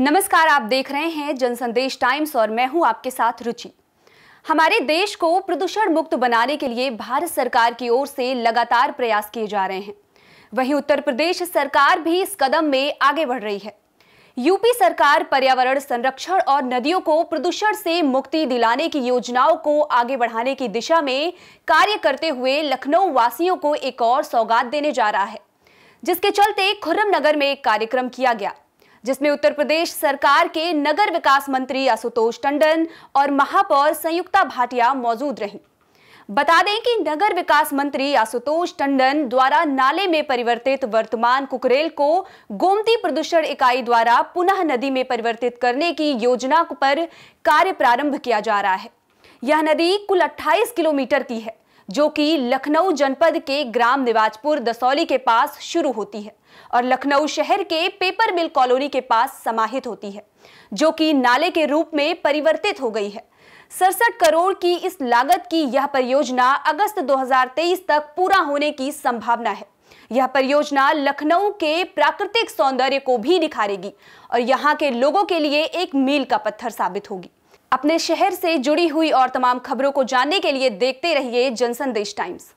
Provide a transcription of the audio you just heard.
नमस्कार आप देख रहे हैं जन संदेश टाइम्स और मैं हूं आपके साथ रुचि हमारे देश को प्रदूषण मुक्त बनाने के लिए भारत सरकार की ओर से लगातार प्रयास किए जा रहे हैं वहीं उत्तर प्रदेश सरकार भी इस कदम में आगे बढ़ रही है यूपी सरकार पर्यावरण संरक्षण और नदियों को प्रदूषण से मुक्ति दिलाने की योजनाओं को आगे बढ़ाने की दिशा में कार्य करते हुए लखनऊ वासियों को एक और सौगात देने जा रहा है जिसके चलते खुर्रम नगर में एक कार्यक्रम किया गया जिसमें उत्तर प्रदेश सरकार के नगर विकास मंत्री आशुतोष टंडन और महापौर संयुक्ता भाटिया मौजूद रहीं बता दें कि नगर विकास मंत्री आशुतोष टंडन द्वारा नाले में परिवर्तित वर्तमान कुकरेल को गोमती प्रदूषण इकाई द्वारा पुनः नदी में परिवर्तित करने की योजना पर कार्य प्रारंभ किया जा रहा है यह नदी कुल 28 किलोमीटर की है जो कि लखनऊ जनपद के ग्राम निवाजपुर दसौली के पास शुरू होती है और लखनऊ शहर के पेपर मिल कॉलोनी के पास समाहित होती है जो कि नाले के रूप में परिवर्तित हो गई है सड़सठ करोड़ की इस लागत की यह परियोजना अगस्त 2023 तक पूरा होने की संभावना है यह परियोजना लखनऊ के प्राकृतिक सौंदर्य को भी निखारेगी और यहाँ के लोगों के लिए एक मील का पत्थर साबित होगी अपने शहर से जुड़ी हुई और तमाम खबरों को जानने के लिए देखते रहिए जनसंदेश टाइम्स